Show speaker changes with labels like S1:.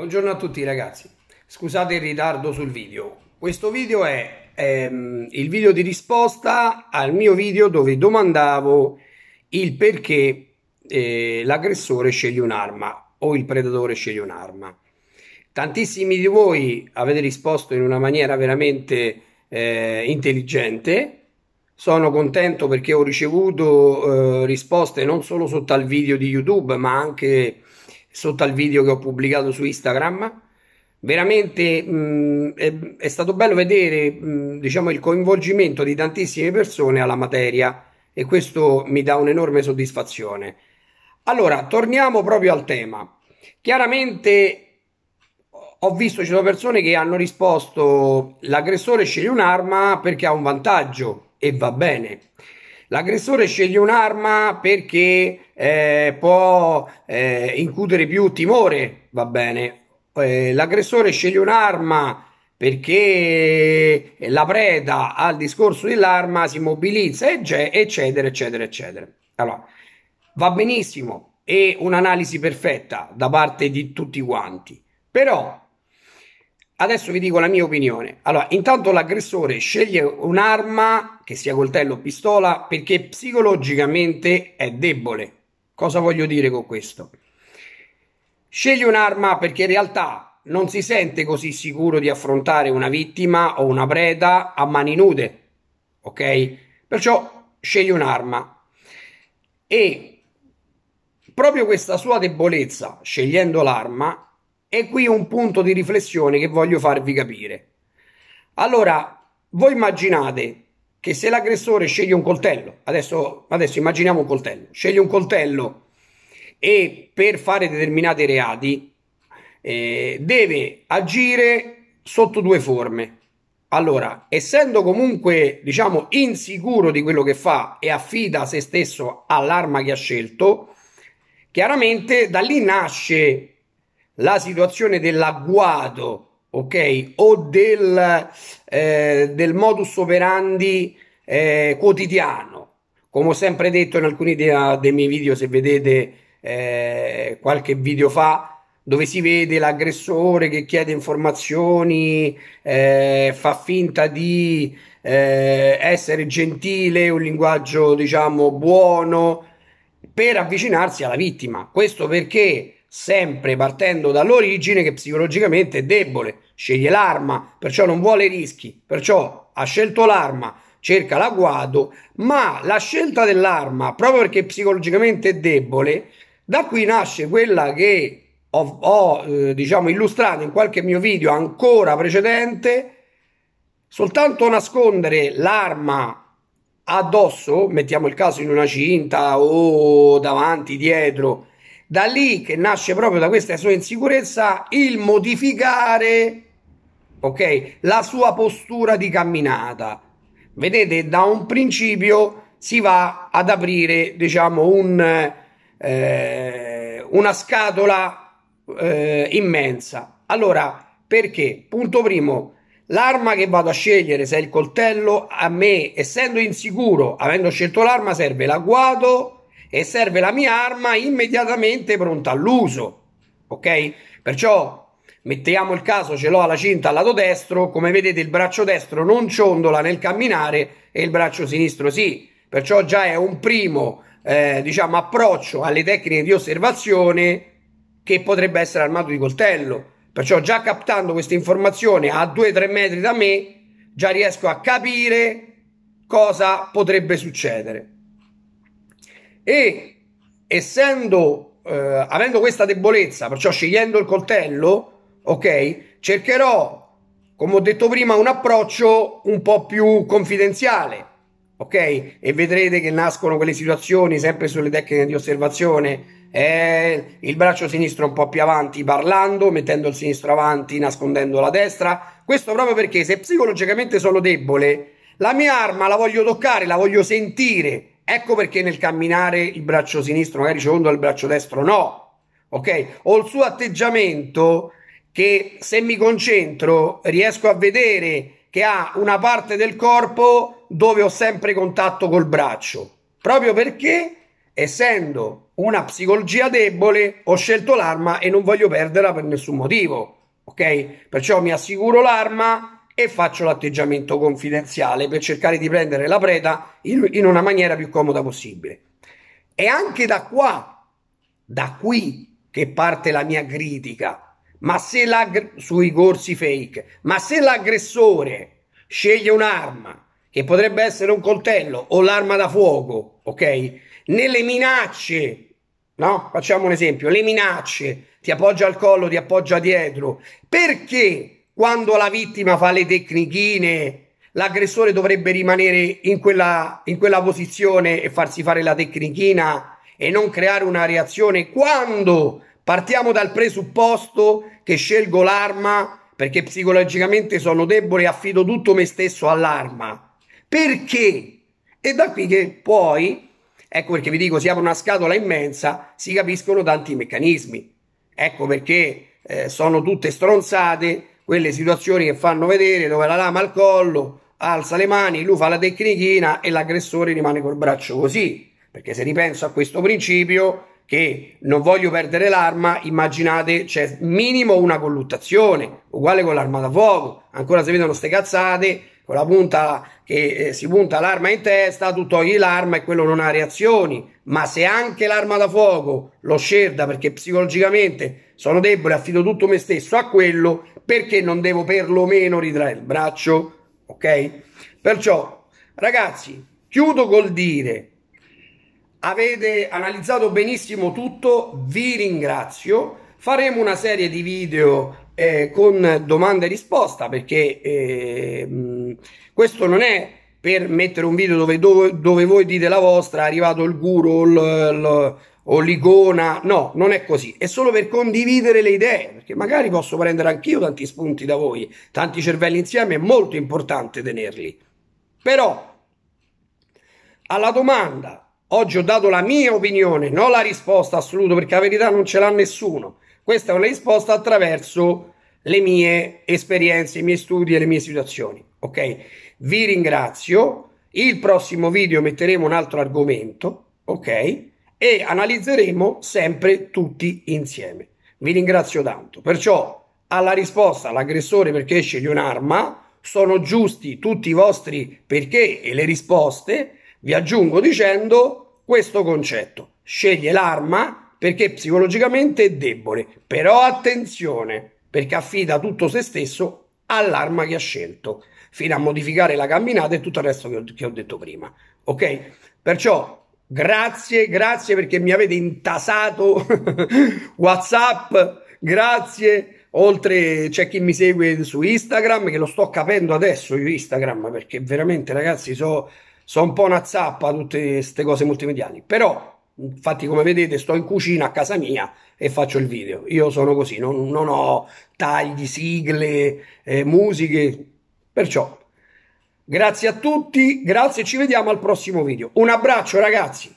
S1: Buongiorno a tutti ragazzi, scusate il ritardo sul video. Questo video è ehm, il video di risposta al mio video dove domandavo il perché eh, l'aggressore sceglie un'arma o il predatore sceglie un'arma. Tantissimi di voi avete risposto in una maniera veramente eh, intelligente. Sono contento perché ho ricevuto eh, risposte non solo sotto al video di YouTube ma anche sotto al video che ho pubblicato su Instagram. Veramente mh, è, è, stato bello vedere mh, diciamo, il coinvolgimento di tantissime persone alla materia e questo mi dà un'enorme soddisfazione. Allora, torniamo proprio al tema. Chiaramente ho visto ci sono persone che hanno risposto l'aggressore sceglie un'arma perché ha un vantaggio e va bene. L'aggressore sceglie un'arma perché eh, può eh, incudere più timore, va bene. Eh, l'aggressore sceglie un'arma perché eh, la preda al discorso dell'arma si mobilizza, eccetera, eccetera, eccetera. Allora, va benissimo, è un'analisi perfetta da parte di tutti quanti, però Adesso vi dico la mia opinione. Allora, intanto l'aggressore sceglie un'arma, che sia coltello o pistola, perché psicologicamente è debole. Cosa voglio dire con questo? Sceglie un'arma perché in realtà non si sente così sicuro di affrontare una vittima o una preda a mani nude, ok? Perciò sceglie un'arma e proprio questa sua debolezza, scegliendo l'arma, e qui un punto di riflessione che voglio farvi capire. Allora, voi immaginate che se l'aggressore sceglie un coltello, adesso, adesso immaginiamo un coltello, sceglie un coltello e per fare determinati reati eh, deve agire sotto due forme. Allora, essendo comunque, diciamo, insicuro di quello che fa e affida se stesso all'arma che ha scelto, chiaramente da lì nasce la situazione dell'agguato, ok, o del, eh, del modus operandi eh, quotidiano. Come ho sempre detto in alcuni dei, dei miei video, se vedete eh, qualche video fa, dove si vede l'aggressore che chiede informazioni, eh, fa finta di eh, essere gentile, un linguaggio diciamo buono per avvicinarsi alla vittima. Questo perché sempre partendo dall'origine che psicologicamente è debole, sceglie l'arma, perciò non vuole rischi, perciò ha scelto l'arma, cerca l'agguato, ma la scelta dell'arma, proprio perché psicologicamente è debole, da qui nasce quella che ho, ho eh, diciamo illustrato in qualche mio video ancora precedente, soltanto nascondere l'arma addosso, mettiamo il caso in una cinta o davanti, dietro, da lì che nasce proprio da questa sua insicurezza il modificare ok? La sua postura di camminata. Vedete, da un principio si va ad aprire, diciamo, un, eh, una scatola eh, immensa. Allora, perché? Punto primo, l'arma che vado a scegliere, se è il coltello, a me, essendo insicuro, avendo scelto l'arma, serve l'agguato, e serve la mia arma immediatamente pronta all'uso. Ok? Perciò mettiamo il caso ce l'ho alla cinta al lato destro, come vedete il braccio destro non ciondola nel camminare e il braccio sinistro sì, perciò già è un primo eh, diciamo approccio alle tecniche di osservazione che potrebbe essere armato di coltello. Perciò già captando questa informazione a 2-3 metri da me, già riesco a capire cosa potrebbe succedere e essendo eh, avendo questa debolezza, perciò scegliendo il coltello, ok, cercherò, come ho detto prima, un approccio un po' più confidenziale, ok? E vedrete che nascono quelle situazioni sempre sulle tecniche di osservazione. Eh, il braccio sinistro un po' più avanti parlando, mettendo il sinistro avanti, nascondendo la destra. Questo proprio perché se psicologicamente sono debole, la mia arma la voglio toccare, la voglio sentire, Ecco perché nel camminare il braccio sinistro magari ci il braccio destro, no. Ok? Ho il suo atteggiamento che se mi concentro riesco a vedere che ha una parte del corpo dove ho sempre contatto col braccio, proprio perché essendo una psicologia debole ho scelto l'arma e non voglio perderla per nessun motivo, ok? Perciò mi assicuro l'arma e faccio l'atteggiamento confidenziale per cercare di prendere la preda in, in una maniera più comoda possibile. E anche da qua, da qui che parte la mia critica, ma se sui corsi fake, ma se l'aggressore sceglie un'arma che potrebbe essere un coltello o l'arma da fuoco, ok? Nelle minacce, no? Facciamo un esempio, le minacce, ti appoggia al collo, ti appoggia dietro, perché quando la vittima fa le tecnichine, l'aggressore dovrebbe rimanere in quella, in quella posizione e farsi fare la tecnichina e non creare una reazione. Quando partiamo dal presupposto che scelgo l'arma perché psicologicamente sono debole e affido tutto me stesso all'arma. Perché? E da qui che poi, ecco perché vi dico, si apre una scatola immensa, si capiscono tanti meccanismi. Ecco perché eh, sono tutte stronzate quelle situazioni che fanno vedere dove la lama al collo, alza le mani, lui fa la tecnichina e l'aggressore rimane col braccio così. Perché se ripenso a questo principio che non voglio perdere l'arma, immaginate c'è minimo una colluttazione, uguale con l'arma da fuoco. Ancora se vedono ste cazzate quella punta che eh, si punta l'arma in testa, tu togli l'arma e quello non ha reazioni, ma se anche l'arma da fuoco lo scerda perché psicologicamente sono debole, affido tutto me stesso a quello, perché non devo perlomeno ritrarre il braccio? Ok? Perciò, ragazzi, chiudo col dire avete analizzato benissimo tutto, vi ringrazio. Faremo una serie di video eh, con domande e risposta perché eh, Ehm, questo non è per mettere un video dove, dove, dove voi dite la vostra, è arrivato il guru il, il, o l'icona, no, non è così, è solo per condividere le idee, perché magari posso prendere anch'io tanti spunti da voi, tanti cervelli insieme, è molto importante tenerli. Però, alla domanda, oggi ho dato la mia opinione, non la risposta assoluta, perché la verità non ce l'ha nessuno, questa è una risposta attraverso le mie esperienze, i miei studi e le mie situazioni ok? Vi ringrazio. Il prossimo video metteremo un altro argomento, ok? E analizzeremo sempre tutti insieme. Vi ringrazio tanto. Perciò alla risposta all'aggressore perché sceglie un'arma sono giusti tutti i vostri perché e le risposte. Vi aggiungo dicendo questo concetto. Sceglie l'arma perché psicologicamente è debole, però attenzione perché affida tutto se stesso all'arma che ha scelto fino a modificare la camminata e tutto il resto che ho, che ho detto prima. Ok? Perciò grazie, grazie perché mi avete intasato WhatsApp, grazie. Oltre c'è chi mi segue su Instagram, che lo sto capendo adesso io Instagram, perché veramente ragazzi so, so un po' una zappa tutte queste cose multimediali. Però, infatti come vedete, sto in cucina a casa mia e faccio il video. Io sono così, non, non ho tagli, sigle, eh, musiche, Perciò, grazie a tutti, grazie e ci vediamo al prossimo video. Un abbraccio ragazzi!